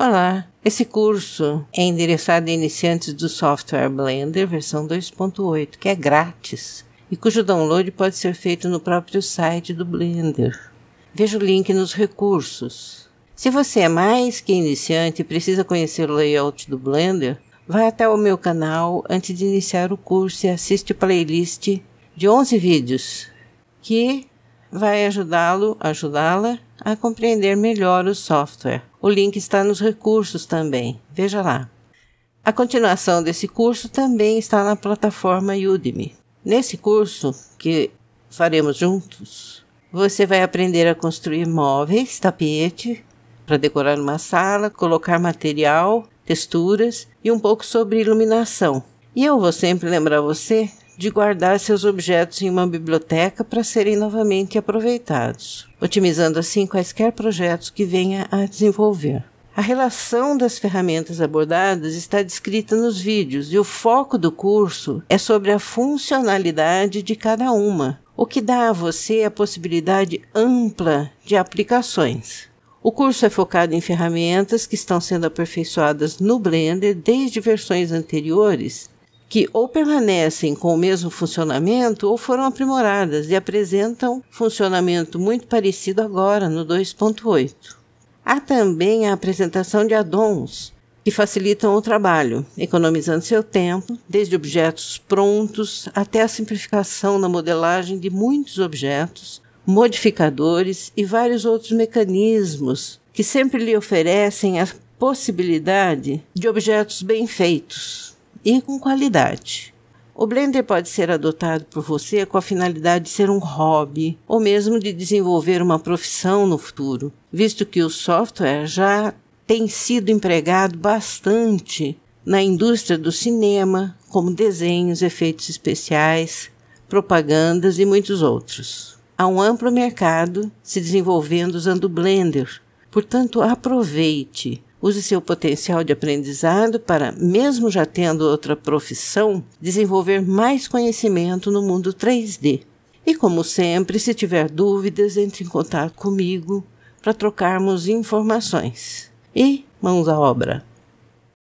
Olá! Esse curso é endereçado a iniciantes do software Blender versão 2.8, que é grátis e cujo download pode ser feito no próprio site do Blender. Veja o link nos recursos. Se você é mais que iniciante e precisa conhecer o layout do Blender, vá até o meu canal antes de iniciar o curso e assiste a playlist de 11 vídeos que vai ajudá-lo, ajudá-la a compreender melhor o software. O link está nos recursos também, veja lá. A continuação desse curso também está na plataforma Udemy. Nesse curso, que faremos juntos, você vai aprender a construir móveis, tapete, para decorar uma sala, colocar material, texturas e um pouco sobre iluminação. E eu vou sempre lembrar você de guardar seus objetos em uma biblioteca para serem novamente aproveitados, otimizando assim quaisquer projetos que venha a desenvolver. A relação das ferramentas abordadas está descrita nos vídeos e o foco do curso é sobre a funcionalidade de cada uma, o que dá a você a possibilidade ampla de aplicações. O curso é focado em ferramentas que estão sendo aperfeiçoadas no Blender desde versões anteriores que ou permanecem com o mesmo funcionamento ou foram aprimoradas e apresentam funcionamento muito parecido agora no 2.8. Há também a apresentação de addons que facilitam o trabalho, economizando seu tempo, desde objetos prontos até a simplificação na modelagem de muitos objetos, modificadores e vários outros mecanismos que sempre lhe oferecem a possibilidade de objetos bem feitos e com qualidade. O Blender pode ser adotado por você com a finalidade de ser um hobby ou mesmo de desenvolver uma profissão no futuro, visto que o software já tem sido empregado bastante na indústria do cinema, como desenhos, efeitos especiais, propagandas e muitos outros. Há um amplo mercado se desenvolvendo usando o Blender, portanto, aproveite Use seu potencial de aprendizado para, mesmo já tendo outra profissão, desenvolver mais conhecimento no mundo 3D. E como sempre, se tiver dúvidas, entre em contato comigo para trocarmos informações. E mãos à obra!